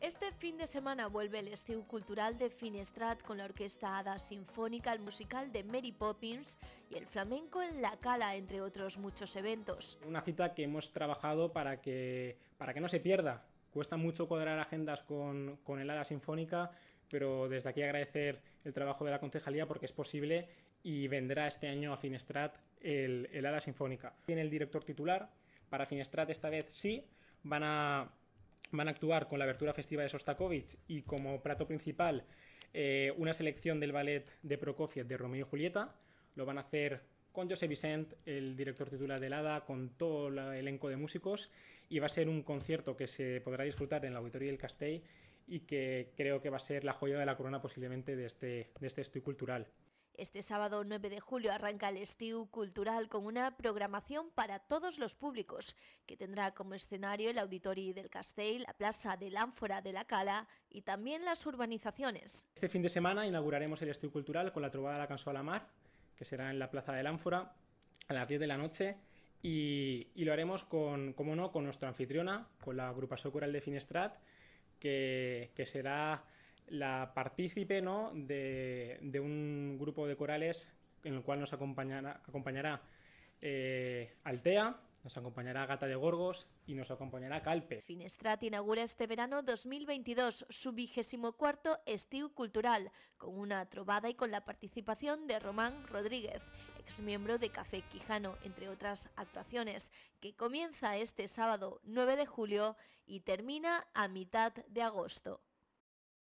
Este fin de semana vuelve el estiu cultural de Finestrat con la orquesta Hada Sinfónica, el musical de Mary Poppins y el flamenco en la cala, entre otros muchos eventos. Una cita que hemos trabajado para que, para que no se pierda. Cuesta mucho cuadrar agendas con, con el Hada Sinfónica, pero desde aquí agradecer el trabajo de la concejalía porque es posible y vendrá este año a Finestrat el, el sinfónica. Tiene el director titular, para Finestrat esta vez sí, van a, van a actuar con la abertura festiva de Sostakovich y como plato principal eh, una selección del ballet de Prokofiev de Romeo y Julieta. Lo van a hacer con José Vicente, el director titular del ADA, con todo el elenco de músicos y va a ser un concierto que se podrá disfrutar en la auditoría del Castell y que creo que va a ser la joya de la corona posiblemente de este, de este estudio cultural. Este sábado 9 de julio arranca el Estiu Cultural con una programación para todos los públicos, que tendrá como escenario el Auditori del Castell, la Plaza del Ánfora de la Cala y también las urbanizaciones. Este fin de semana inauguraremos el Estiu Cultural con la Trovada de la Canso a la Mar, que será en la Plaza del Ánfora a las 10 de la noche. Y, lo haremos con, como no, con nuestra anfitriona, con la Grupa Coral de Finestrat, que será la partícipe ¿no? de, un grupo de corales en el cual nos acompañará, acompañará eh, Altea, nos acompañará Gata de Gorgos y nos acompañará Calpe. Finestrat inaugura este verano 2022 su vigésimo cuarto Estiu Cultural, con una trovada y con la participación de Román Rodríguez, ex miembro de Café Quijano, entre otras actuaciones, que comienza este sábado 9 de julio y termina a mitad de agosto.